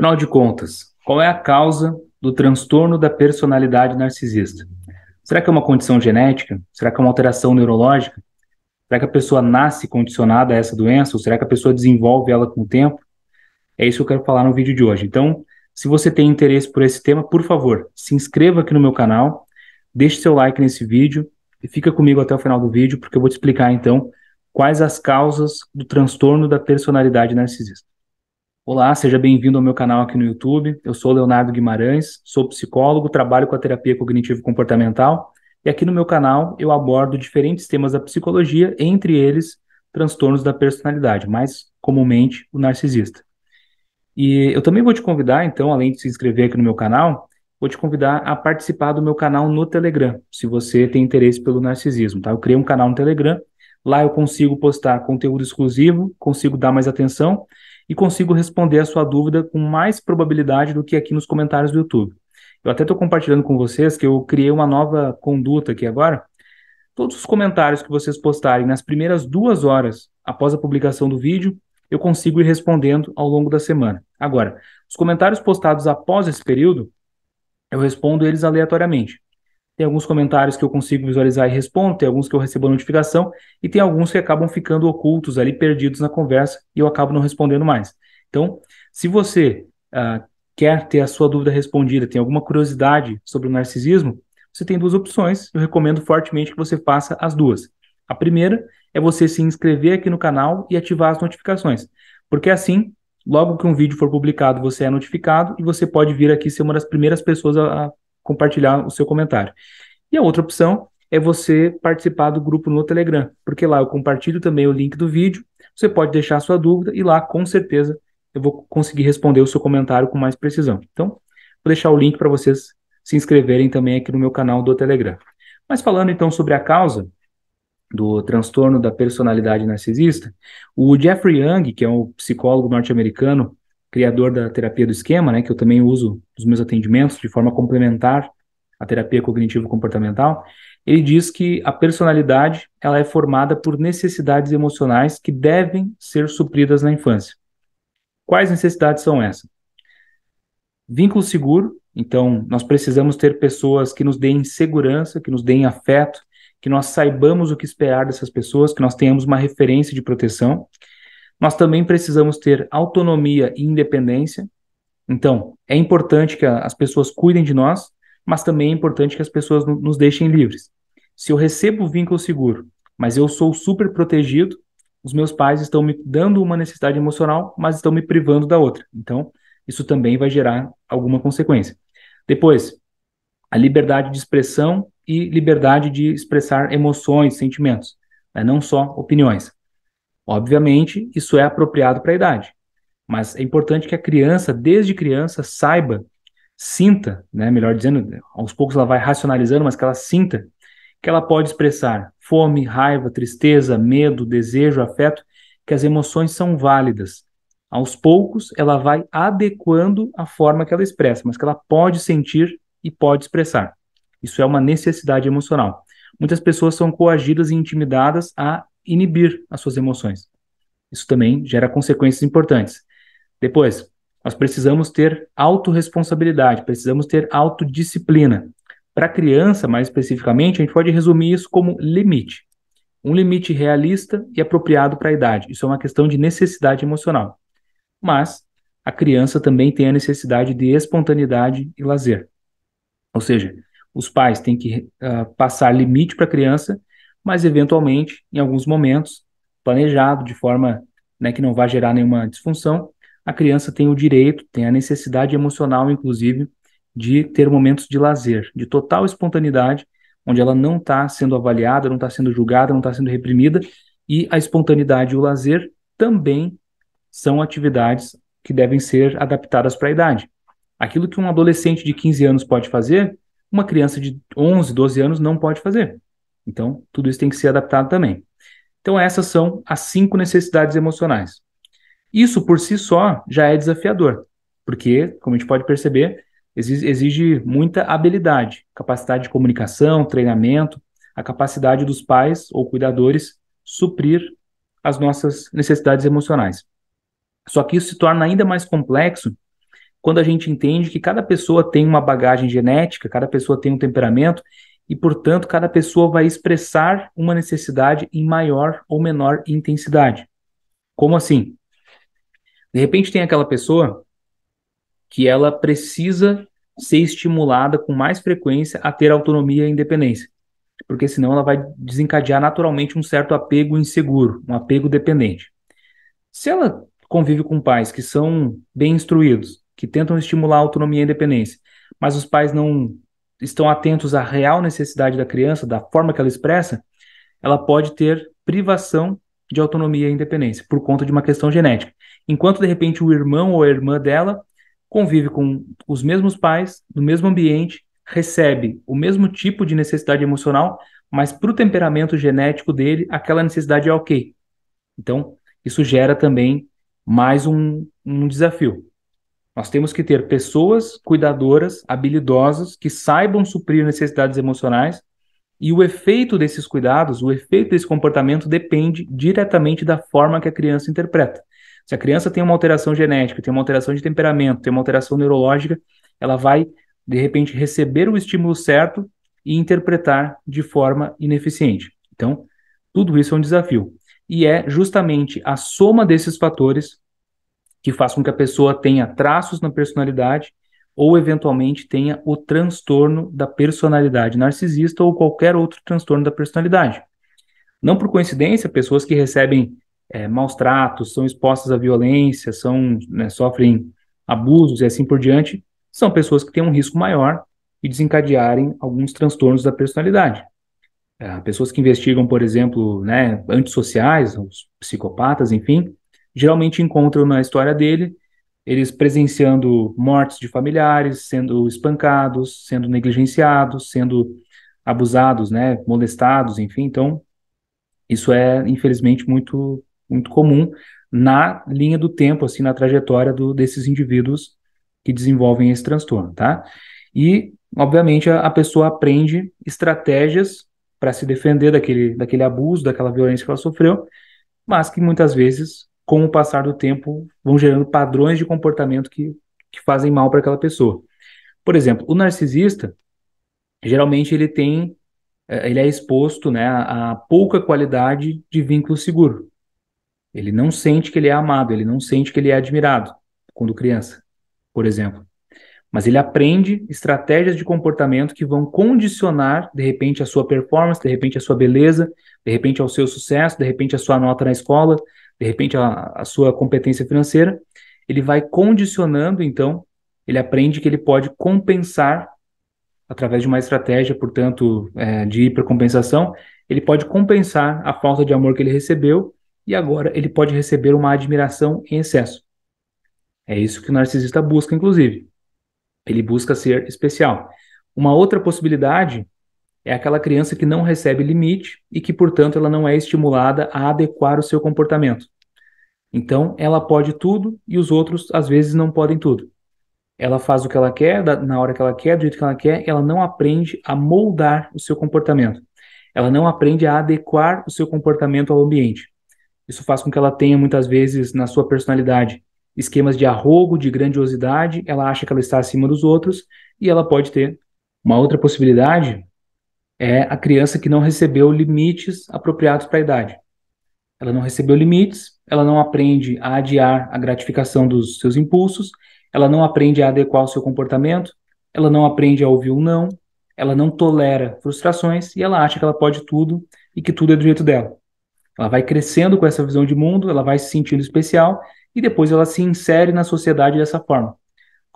Afinal de contas, qual é a causa do transtorno da personalidade narcisista? Será que é uma condição genética? Será que é uma alteração neurológica? Será que a pessoa nasce condicionada a essa doença? Ou será que a pessoa desenvolve ela com o tempo? É isso que eu quero falar no vídeo de hoje. Então, se você tem interesse por esse tema, por favor, se inscreva aqui no meu canal, deixe seu like nesse vídeo e fica comigo até o final do vídeo, porque eu vou te explicar então quais as causas do transtorno da personalidade narcisista. Olá, seja bem-vindo ao meu canal aqui no YouTube. Eu sou Leonardo Guimarães, sou psicólogo, trabalho com a terapia cognitivo-comportamental e aqui no meu canal eu abordo diferentes temas da psicologia, entre eles transtornos da personalidade, mais comumente o narcisista. E eu também vou te convidar, então, além de se inscrever aqui no meu canal, vou te convidar a participar do meu canal no Telegram, se você tem interesse pelo narcisismo, tá? Eu criei um canal no Telegram, lá eu consigo postar conteúdo exclusivo, consigo dar mais atenção e consigo responder a sua dúvida com mais probabilidade do que aqui nos comentários do YouTube. Eu até estou compartilhando com vocês que eu criei uma nova conduta aqui agora. Todos os comentários que vocês postarem nas primeiras duas horas após a publicação do vídeo, eu consigo ir respondendo ao longo da semana. Agora, os comentários postados após esse período, eu respondo eles aleatoriamente. Tem alguns comentários que eu consigo visualizar e respondo, tem alguns que eu recebo a notificação, e tem alguns que acabam ficando ocultos ali, perdidos na conversa, e eu acabo não respondendo mais. Então, se você uh, quer ter a sua dúvida respondida, tem alguma curiosidade sobre o narcisismo, você tem duas opções, eu recomendo fortemente que você faça as duas. A primeira é você se inscrever aqui no canal e ativar as notificações, porque assim, logo que um vídeo for publicado, você é notificado e você pode vir aqui ser uma das primeiras pessoas a, a compartilhar o seu comentário. E a outra opção é você participar do grupo no Telegram, porque lá eu compartilho também o link do vídeo, você pode deixar a sua dúvida e lá com certeza eu vou conseguir responder o seu comentário com mais precisão. Então, vou deixar o link para vocês se inscreverem também aqui no meu canal do Telegram. Mas falando então sobre a causa do transtorno da personalidade narcisista, o Jeffrey Young, que é um psicólogo norte-americano criador da terapia do esquema, né, que eu também uso nos meus atendimentos de forma complementar à terapia cognitivo-comportamental, ele diz que a personalidade ela é formada por necessidades emocionais que devem ser supridas na infância. Quais necessidades são essas? Vínculo seguro, então nós precisamos ter pessoas que nos deem segurança, que nos deem afeto, que nós saibamos o que esperar dessas pessoas, que nós tenhamos uma referência de proteção. Nós também precisamos ter autonomia e independência. Então, é importante que a, as pessoas cuidem de nós, mas também é importante que as pessoas no, nos deixem livres. Se eu recebo vínculo seguro, mas eu sou super protegido, os meus pais estão me dando uma necessidade emocional, mas estão me privando da outra. Então, isso também vai gerar alguma consequência. Depois, a liberdade de expressão e liberdade de expressar emoções, sentimentos, né? não só opiniões. Obviamente, isso é apropriado para a idade, mas é importante que a criança, desde criança, saiba, sinta, né, melhor dizendo, aos poucos ela vai racionalizando, mas que ela sinta que ela pode expressar fome, raiva, tristeza, medo, desejo, afeto, que as emoções são válidas. Aos poucos, ela vai adequando a forma que ela expressa, mas que ela pode sentir e pode expressar. Isso é uma necessidade emocional. Muitas pessoas são coagidas e intimidadas a inibir as suas emoções. Isso também gera consequências importantes. Depois, nós precisamos ter autorresponsabilidade, precisamos ter autodisciplina. Para a criança, mais especificamente, a gente pode resumir isso como limite. Um limite realista e apropriado para a idade. Isso é uma questão de necessidade emocional. Mas a criança também tem a necessidade de espontaneidade e lazer. Ou seja, os pais têm que uh, passar limite para a criança mas eventualmente, em alguns momentos, planejado, de forma né, que não vá gerar nenhuma disfunção, a criança tem o direito, tem a necessidade emocional, inclusive, de ter momentos de lazer, de total espontaneidade, onde ela não está sendo avaliada, não está sendo julgada, não está sendo reprimida, e a espontaneidade e o lazer também são atividades que devem ser adaptadas para a idade. Aquilo que um adolescente de 15 anos pode fazer, uma criança de 11, 12 anos não pode fazer. Então, tudo isso tem que ser adaptado também. Então, essas são as cinco necessidades emocionais. Isso por si só já é desafiador, porque, como a gente pode perceber, exige muita habilidade, capacidade de comunicação, treinamento, a capacidade dos pais ou cuidadores suprir as nossas necessidades emocionais. Só que isso se torna ainda mais complexo quando a gente entende que cada pessoa tem uma bagagem genética, cada pessoa tem um temperamento e, portanto, cada pessoa vai expressar uma necessidade em maior ou menor intensidade. Como assim? De repente tem aquela pessoa que ela precisa ser estimulada com mais frequência a ter autonomia e independência, porque senão ela vai desencadear naturalmente um certo apego inseguro, um apego dependente. Se ela convive com pais que são bem instruídos, que tentam estimular a autonomia e a independência, mas os pais não estão atentos à real necessidade da criança, da forma que ela expressa, ela pode ter privação de autonomia e independência por conta de uma questão genética. Enquanto de repente o irmão ou a irmã dela convive com os mesmos pais, no mesmo ambiente, recebe o mesmo tipo de necessidade emocional, mas para o temperamento genético dele, aquela necessidade é ok. Então, isso gera também mais um, um desafio. Nós temos que ter pessoas cuidadoras, habilidosas, que saibam suprir necessidades emocionais, e o efeito desses cuidados, o efeito desse comportamento depende diretamente da forma que a criança interpreta. Se a criança tem uma alteração genética, tem uma alteração de temperamento, tem uma alteração neurológica, ela vai, de repente, receber o estímulo certo e interpretar de forma ineficiente. Então, tudo isso é um desafio. E é justamente a soma desses fatores que faz com que a pessoa tenha traços na personalidade ou eventualmente tenha o transtorno da personalidade narcisista ou qualquer outro transtorno da personalidade. Não por coincidência, pessoas que recebem é, maus tratos, são expostas à violência, são, né, sofrem abusos e assim por diante, são pessoas que têm um risco maior de desencadearem alguns transtornos da personalidade. É, pessoas que investigam, por exemplo, né, antissociais, os psicopatas, enfim, geralmente encontram na história dele eles presenciando mortes de familiares, sendo espancados, sendo negligenciados, sendo abusados, né, molestados, enfim. Então, isso é infelizmente muito muito comum na linha do tempo, assim, na trajetória do, desses indivíduos que desenvolvem esse transtorno, tá? E, obviamente, a, a pessoa aprende estratégias para se defender daquele, daquele abuso, daquela violência que ela sofreu, mas que muitas vezes com o passar do tempo, vão gerando padrões de comportamento que, que fazem mal para aquela pessoa. Por exemplo, o narcisista, geralmente ele tem, eh, ele é exposto né, a, pouca qualidade de vínculo seguro. Ele não sente que ele é amado, ele não sente que ele é admirado quando criança, por exemplo. Mas ele aprende estratégias de comportamento que vão condicionar, de repente, a sua performance, de repente, a sua beleza, de repente, ao seu sucesso, de repente, a sua nota na escola, de repente, a, a sua competência financeira, ele vai condicionando, então, ele aprende que ele pode compensar através de uma estratégia, portanto, é, de hipercompensação, ele pode compensar a falta de amor que ele recebeu e agora ele pode receber uma admiração em excesso. É isso que o narcisista busca, inclusive. Ele busca ser especial. Uma outra possibilidade é aquela criança que não recebe limite e que, portanto, ela não é estimulada a adequar o seu comportamento. Então, ela pode tudo e os outros, às vezes, não podem tudo. Ela faz o que ela quer, na hora que ela quer, do jeito que ela quer, ela não aprende a moldar o seu comportamento. Ela não aprende a adequar o seu comportamento ao ambiente. Isso faz com que ela tenha, muitas vezes, na sua personalidade, esquemas de arrogo, de grandiosidade, ela acha que ela está acima dos outros e ela pode ter. Uma outra possibilidade é a criança que não recebeu limites apropriados para a idade. Ela não recebeu limites, ela não aprende a adiar a gratificação dos seus impulsos, ela não aprende a adequar o seu comportamento, ela não aprende a ouvir um não, ela não tolera frustrações e ela acha que ela pode tudo e que tudo é do jeito dela. Ela vai crescendo com essa visão de mundo, ela vai se sentindo especial e depois ela se insere na sociedade dessa forma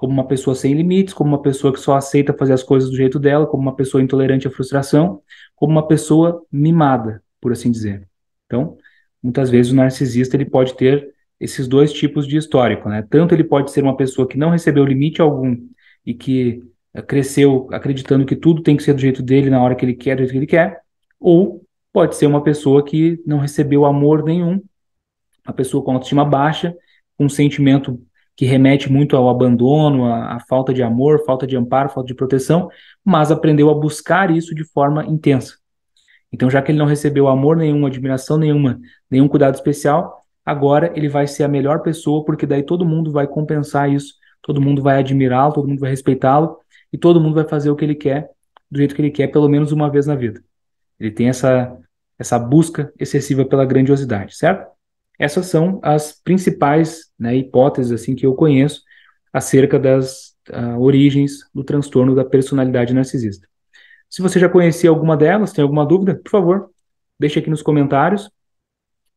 como uma pessoa sem limites, como uma pessoa que só aceita fazer as coisas do jeito dela, como uma pessoa intolerante à frustração, como uma pessoa mimada, por assim dizer. Então, muitas vezes o narcisista ele pode ter esses dois tipos de histórico, né? Tanto ele pode ser uma pessoa que não recebeu limite algum e que eh, cresceu acreditando que tudo tem que ser do jeito dele na hora que ele quer, do jeito que ele quer, ou pode ser uma pessoa que não recebeu amor nenhum, uma pessoa com autoestima baixa, um sentimento que remete muito ao abandono, à, falta de amor, falta de amparo, falta de proteção, mas aprendeu a buscar isso de forma intensa. Então, já que ele não recebeu amor nenhum, admiração nenhuma, nenhum cuidado especial, agora ele vai ser a melhor pessoa, porque daí todo mundo vai compensar isso, todo mundo vai admirá-lo, todo mundo vai respeitá-lo e todo mundo vai fazer o que ele quer, do jeito que ele quer, pelo menos uma vez na vida. Ele tem essa, essa busca excessiva pela grandiosidade, certo? Essas são as principais né, hipóteses assim que eu conheço acerca das uh, origens do transtorno da personalidade narcisista. Se você já conhecia alguma delas, tem alguma dúvida, por favor, deixe aqui nos comentários.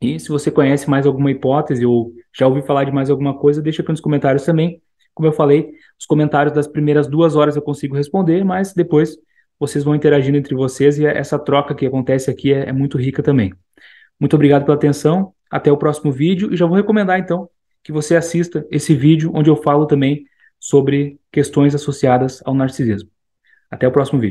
E se você conhece mais alguma hipótese ou já ouviu falar de mais alguma coisa, deixa aqui nos comentários também. Como eu falei, os comentários das primeiras duas horas eu consigo responder, mas depois vocês vão interagindo entre vocês e essa troca que acontece aqui é, é muito rica também. Muito obrigado pela atenção. Até o próximo vídeo e já vou recomendar então que você assista esse vídeo onde eu falo também sobre questões associadas ao narcisismo. Até o próximo vídeo.